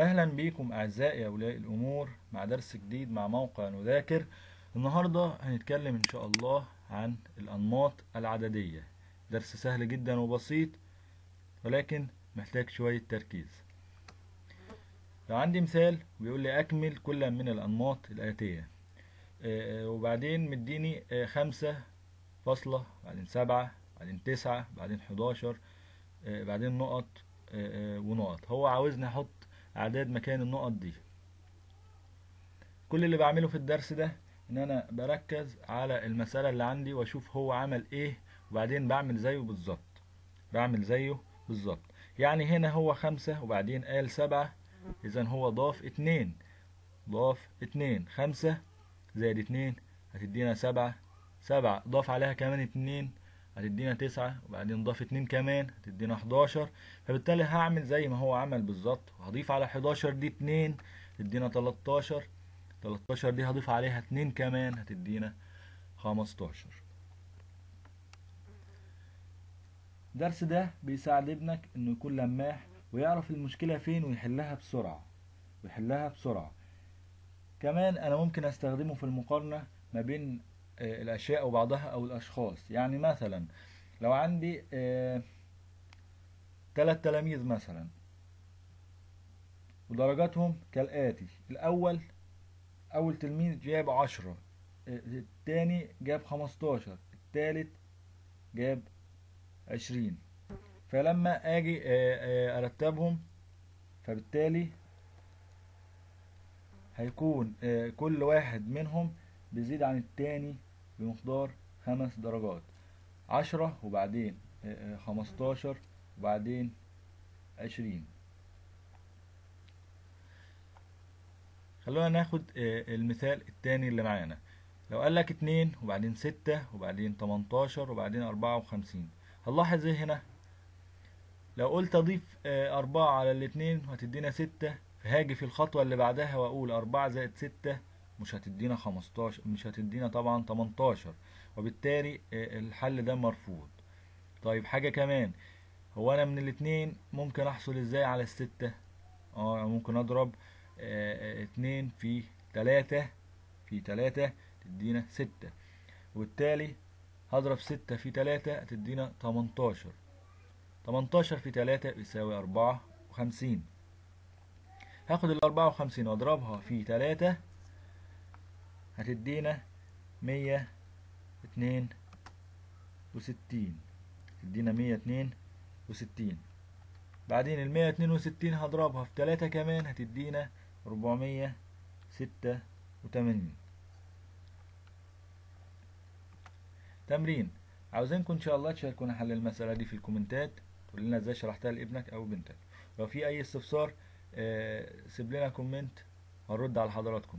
أهلا بيكم أعزائي أولياء الأمور مع درس جديد مع موقع نذاكر النهاردة هنتكلم إن شاء الله عن الأنماط العددية درس سهل جدا وبسيط ولكن محتاج شوية تركيز لو عندي مثال بيقول لي أكمل كل من الأنماط الآتية آه، آه، وبعدين مديني آه، خمسة فاصلة بعدين سبعة بعدين تسعة بعدين حداشر بعدين نقط ونقط هو عاوزني أحط اعداد مكان النقط دي كل اللي بعمله في الدرس ده ان انا بركز على المسألة اللي عندي واشوف هو عمل ايه وبعدين بعمل زيه بالظبط بعمل زيه بالظبط يعني هنا هو خمسة وبعدين قال سبعة اذا هو ضاف اتنين ضاف اتنين خمسة زائد اتنين هتدينا سبعة سبعة ضاف عليها كمان اتنين هتدينا تسعة وبعدين ضاف اتنين كمان هتدينا حداشر فبالتالي هعمل زي ما هو عمل بالظبط هضيف على حداشر دي اتنين تدينا تلتاشر تلتاشر دي هضيف عليها اتنين كمان هتدينا خمستاشر الدرس ده بيساعد ابنك انه يكون لماح ويعرف المشكلة فين ويحلها بسرعة ويحلها بسرعة كمان انا ممكن استخدمه في المقارنة ما بين آه، الأشياء وبعضها أو الأشخاص يعني مثلا لو عندي ثلاث آه، تلاميذ مثلا ودرجاتهم كالآتي الأول أول تلميذ جاب عشرة آه، التاني جاب خمستاشر التالت جاب عشرين فلما أجي أرتبهم فبالتالي هيكون كل واحد منهم بيزيد عن التاني بمقدار خمس درجات عشرة وبعدين آه، آه، خمستاشر وبعدين عشرين خلونا ناخد آه، المثال التاني اللي معانا لو قال لك اتنين وبعدين ستة وبعدين تمنتاشر وبعدين أربعة وخمسين هنلاحظ ايه هنا لو قلت اضيف أربعة على الاتنين هتدينا ستة فهاجي في الخطوة اللي بعدها وأقول أربعة زائد ستة مش هتدينا 15 مش هتدينا طبعا 18 وبالتالي الحل ده مرفوض طيب حاجة كمان هو انا من الاتنين ممكن احصل ازاي على الستة اه ممكن اضرب اه اتنين في تلاتة في تلاتة تدينا ستة وبالتالي هضرب ستة في تلاتة تدينا تمنتاشر تمنتاشر في تلاتة بيساوي أربعة وخمسين هاخد الأربعة وخمسين وأضربها في تلاتة هتدينا مية اتنين وستين هتدينا مية اتنين وستين بعدين المية اتنين وستين هضربها في تلاتة كمان هتدينا ربعمية ستة وتمانين تمرين عاوزينكم ان شاء الله تشاركونا حل المسألة دي في الكومنتات تقول لنا ازاي شرحتها لابنك او بنتك لو في اي استفسار آه، سيب لنا كومنت هنرد على حضراتكم